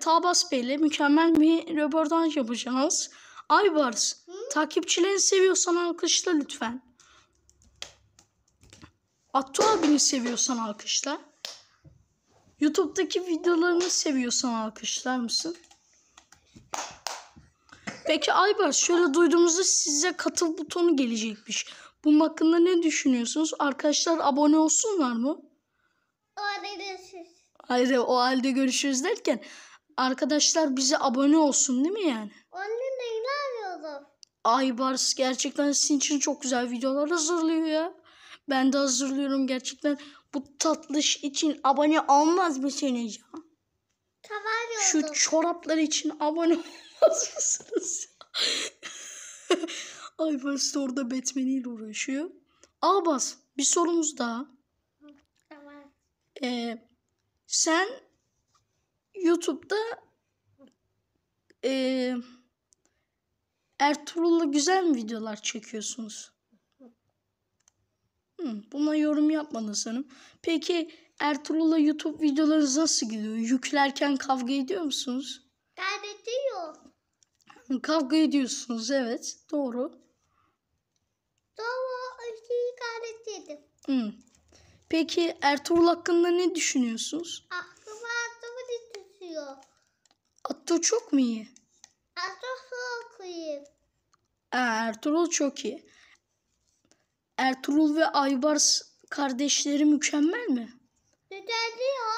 Tabas Beyle mükemmel bir röportaj yapacağız. Aybars, takipçilerini seviyorsan alkışla lütfen. Atto abini seviyorsan alkışla. YouTube'daki videolarını seviyorsan alkışlar mısın? Peki Aybars şöyle duyduğumuzda size katıl butonu gelecekmiş. Bunun hakkında ne düşünüyorsunuz? Arkadaşlar abone olsunlar mı? O halde görüşürüz. Hayır o halde görüşürüz derken arkadaşlar bize abone olsun değil mi yani? Annem de inanmıyordu. Aybars gerçekten sizin için çok güzel videolar hazırlıyor ya. Ben de hazırlıyorum gerçekten. Bu tatlış için abone olmaz mısınız ya? Tamam Şu çoraplar için abone olmaz mısınız? Aybars da orada Batman ile uğraşıyor. Abbas bir sorumuz daha. Tamam. Ee, sen YouTube'da e, Ertuğrul'la güzel mi videolar çekiyorsunuz? Hı, buna yorum yapmadın sanırım. Peki Ertuğrul'la YouTube videolarınız nasıl gidiyor? Yüklerken kavga ediyor musunuz? Kavga ediyor. Kavga ediyorsunuz evet doğru. Doğru şeyi kavga ettim. Peki Ertuğrul hakkında ne düşünüyorsunuz? A Atto çok mu iyi? Atto çok iyi. Ertuğrul çok iyi. Ertuğrul ve Aybars kardeşleri mükemmel mi? Mükemmel diyor.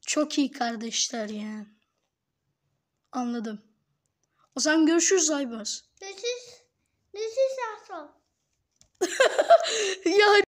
Çok iyi kardeşler yani. Anladım. O zaman görüşürüz Aybars. Görüşürüz. Görüşürüz Ertuğrul. yani